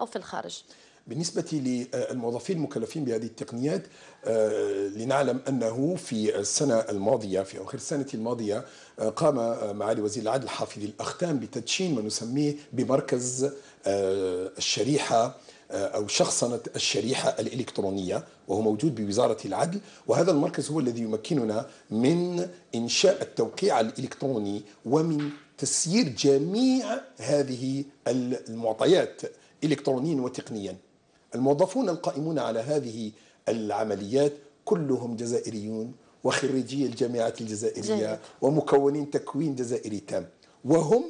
أو في الخارج بالنسبة للموظفين المكلفين بهذه التقنيات آه، لنعلم أنه في السنة الماضية في آخر السنة الماضية آه، قام آه، معالي وزير العدل حافظ الأختام بتدشين ما نسميه بمركز الشريحة أو شخصنة الشريحة الإلكترونية وهو موجود بوزارة العدل وهذا المركز هو الذي يمكننا من إنشاء التوقيع الإلكتروني ومن تسيير جميع هذه المعطيات إلكترونيا وتقنيا الموظفون القائمون على هذه العمليات كلهم جزائريون وخريجي الجامعات الجزائرية ومكونين تكوين جزائري تام وهم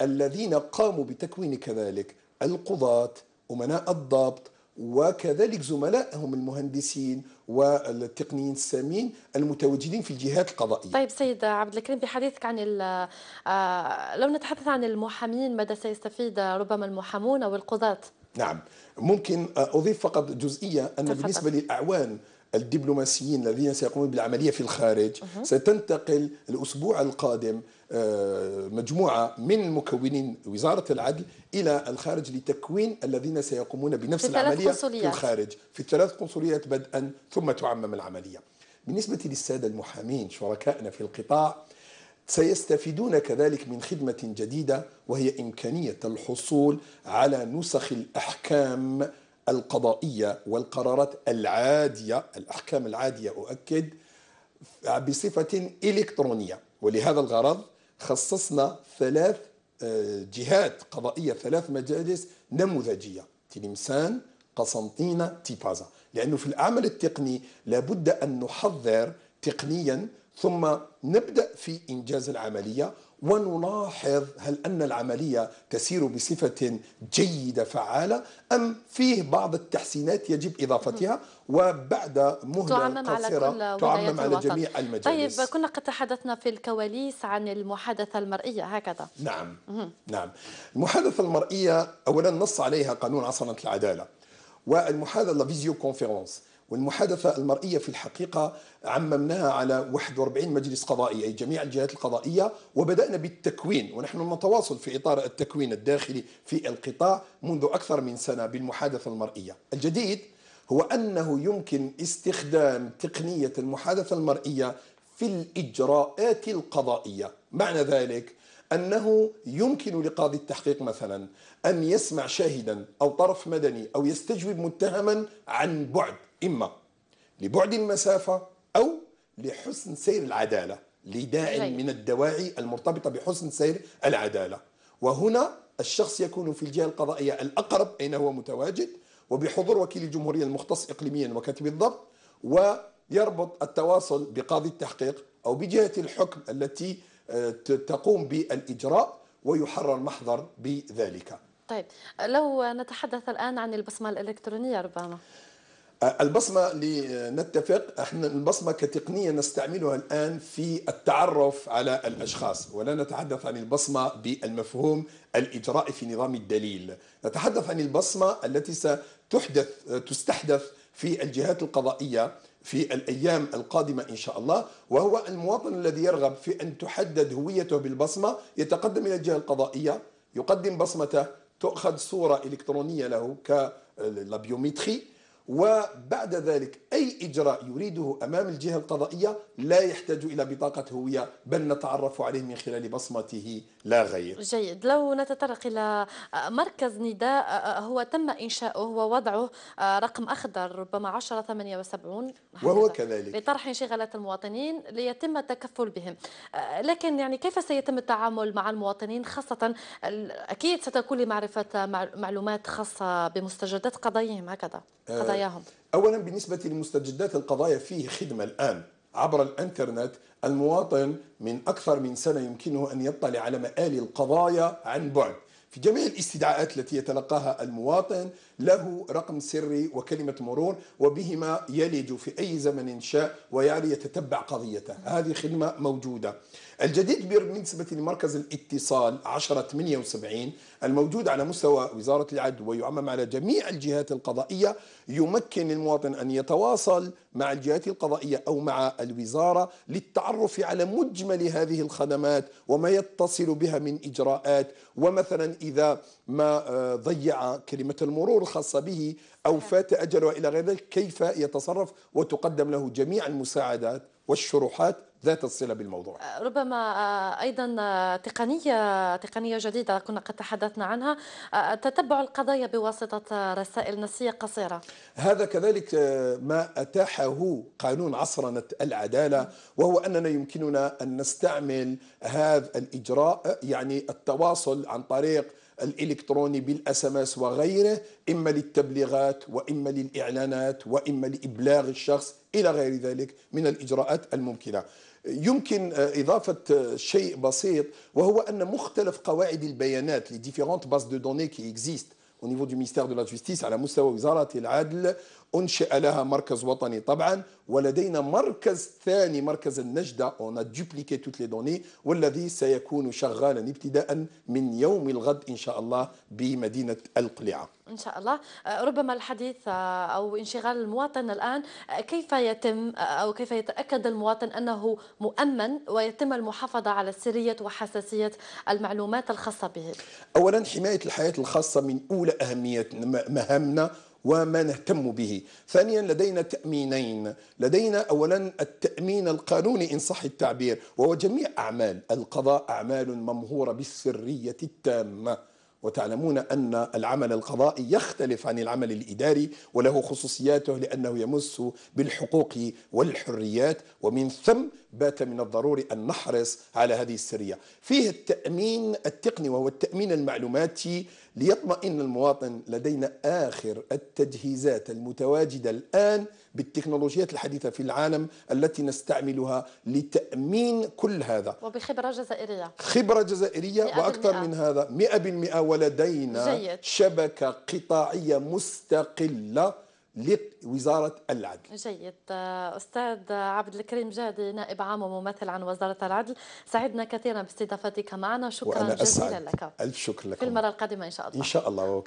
الذين قاموا بتكوين كذلك القضاة أمناء الضبط وكذلك زملائهم المهندسين والتقنيين السامين المتواجدين في الجهات القضائيه. طيب سيد عبد الكريم بحديثك عن آه، لو نتحدث عن المحامين ماذا سيستفيد ربما المحامون او القضاه؟ نعم ممكن آه، اضيف فقط جزئيه ان تفضل. بالنسبه للاعوان الدبلوماسيين الذين سيقومون بالعملية في الخارج ستنتقل الأسبوع القادم آه، مجموعة من مكونين وزارة العدل إلى الخارج لتكوين الذين سيقومون بنفس في العملية في الخارج في الثلاث قنصليات بدءا ثم تعمم العملية بالنسبة للسادة المحامين شركائنا في القطاع سيستفيدون كذلك من خدمة جديدة وهي إمكانية الحصول على نسخ الأحكام القضائية والقرارات العادية الأحكام العادية أؤكد بصفة إلكترونية ولهذا الغرض خصصنا ثلاث آه، جهات قضائية ثلاث مجالس نموذجية تلمسان قسنطينة تيفازا لأنه في العمل التقني لابد أن نحضر تقنيا ثم نبدأ في إنجاز العملية ونلاحظ هل أن العملية تسير بصفة جيدة فعالة أم فيه بعض التحسينات يجب إضافتها وبعد مهلة تعمم قصيرة على كل تعمم على جميع طيب، المجالس طيب كنا قد تحدثنا في الكواليس عن المحادثة المرئية هكذا نعم نعم المحادثة المرئية أولا نص عليها قانون عصمه العدالة والمحادثة لا فيزيو كونفيرونس والمحادثة المرئية في الحقيقة عممناها على 41 مجلس قضائي أي جميع الجهات القضائية وبدأنا بالتكوين ونحن نتواصل في إطار التكوين الداخلي في القطاع منذ أكثر من سنة بالمحادثة المرئية الجديد هو أنه يمكن استخدام تقنية المحادثة المرئية في الإجراءات القضائية معنى ذلك أنه يمكن لقاضي التحقيق مثلا أن يسمع شاهدا أو طرف مدني أو يستجوب متهما عن بعد إما لبعد المسافة أو لحسن سير العدالة لداع من الدواعي المرتبطة بحسن سير العدالة وهنا الشخص يكون في الجهة القضائية الأقرب أين هو متواجد وبحضور وكيل الجمهورية المختص إقليميا وكاتب الضبط ويربط التواصل بقاضي التحقيق أو بجهة الحكم التي تقوم بالإجراء ويحرر المحضر بذلك طيب لو نتحدث الآن عن البصمة الإلكترونية ربما البصمة لنتفق احنا البصمة كتقنية نستعملها الآن في التعرف على الأشخاص ولا نتحدث عن البصمة بالمفهوم الإجرائي في نظام الدليل نتحدث عن البصمة التي ستحدث تستحدث في الجهات القضائية في الأيام القادمة إن شاء الله وهو المواطن الذي يرغب في أن تحدد هويته بالبصمة يتقدم إلى الجهة القضائية يقدم بصمته تؤخذ صورة إلكترونية له كالبيومتري وبعد ذلك أي إجراء يريده أمام الجهة القضائية لا يحتاج إلى بطاقة هوية بل نتعرف عليه من خلال بصمته لا غير جيد لو نتطرق إلى مركز نداء هو تم إنشاؤه ووضعه آه، رقم أخضر ربما 1078 وهو كذلك لطرح انشغالات المواطنين ليتم التكفل بهم آه، لكن يعني كيف سيتم التعامل مع المواطنين خاصة أكيد ستكون لمعرفة معلومات خاصة بمستجدات قضيهم هكذا آه، قضاياهم اولا بالنسبه لمستجدات القضايا فيه خدمه الان عبر الانترنت المواطن من اكثر من سنه يمكنه ان يطلع على مآل القضايا عن بعد في جميع الاستدعاءات التي يتلقاها المواطن له رقم سري وكلمة مرور وبهما يلج في أي زمن شاء ويعني يتتبع قضيته هذه خدمة موجودة الجديد بالنسبة لمركز الاتصال 1078 الموجود على مستوى وزارة العدل ويعمم على جميع الجهات القضائية يمكن المواطن أن يتواصل مع الجهات القضائية أو مع الوزارة للتعرف على مجمل هذه الخدمات وما يتصل بها من إجراءات ومثلا إذا ما آه، ضيع كلمة المرور الخاصة به أو نعم. فات أجل وإلى غير ذلك كيف يتصرف وتقدم له جميع المساعدات والشروحات ذات الصلة بالموضوع آه، ربما آه، أيضا آه، تقنية تقنية جديدة كنا قد تحدثنا عنها تتبع القضايا بواسطة رسائل نسية قصيرة هذا كذلك ما أتاحه قانون عصرنة العدالة وهو أننا يمكننا أن نستعمل هذا الإجراء يعني التواصل عن طريق الالكتروني بالاس ام اس وغيره اما للتبليغات واما للاعلانات واما لابلاغ الشخص الى غير ذلك من الاجراءات الممكنه. يمكن آه، اضافه آه، شيء بسيط وهو ان مختلف قواعد البيانات لي ديفيرونت باز دو دوني كي اكزيست au niveau du ministère de la Justice على مستوى وزارة العدل أنشئ لها مركز وطني طبعا ولدينا مركز ثاني مركز النجدة on a dupliqué toutes les données والذي سيكون شغالا ابتداء من يوم الغد إن شاء الله بمدينة القلعة إن شاء الله أه، ربما الحديث أه، أو انشغال المواطن الآن أه، كيف يتم أو كيف يتأكد المواطن أنه مؤمن ويتم المحافظة على سرية وحساسية المعلومات الخاصة به أولا حماية الحياة الخاصة من أولى أهمية مهامنا وما نهتم به ثانيا لدينا تأمينين لدينا أولا التأمين القانوني إن صح التعبير وهو جميع أعمال القضاء أعمال ممهورة بالسرية التامة وتعلمون أن العمل القضائي يختلف عن العمل الإداري وله خصوصياته لأنه يمس بالحقوق والحريات ومن ثم بات من الضروري أن نحرص على هذه السرية فيه التأمين التقني وهو التأمين المعلوماتي ليطمئن المواطن لدينا آخر التجهيزات المتواجدة الآن بالتكنولوجيات الحديثة في العالم التي نستعملها لتأمين كل هذا وبخبرة جزائرية خبرة جزائرية وأكثر من هذا 100% ولدينا جيد. شبكة قطاعية مستقلة لوزارة العدل جيد أستاذ عبد الكريم جادي نائب عام وممثل عن وزارة العدل سعدنا كثيرا باستضافتك معنا شكرا جزيلا لك ألف شكر لك في المرة القادمة إن شاء الله إن شاء الله